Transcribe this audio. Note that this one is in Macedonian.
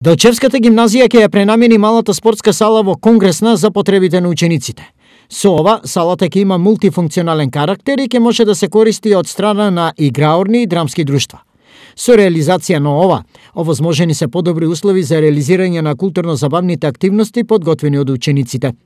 Делчевската гимназија ќе ја пренамени малата спортска сала во Конгресна за потребите на учениците. Со ова, салата ќе има мултифункционален карактер и ќе може да се користи од страна на играорни и драмски друштва. Со реализација на ова, овозможени се подобри услови за реализирање на културно-забавните активности подготвени од учениците.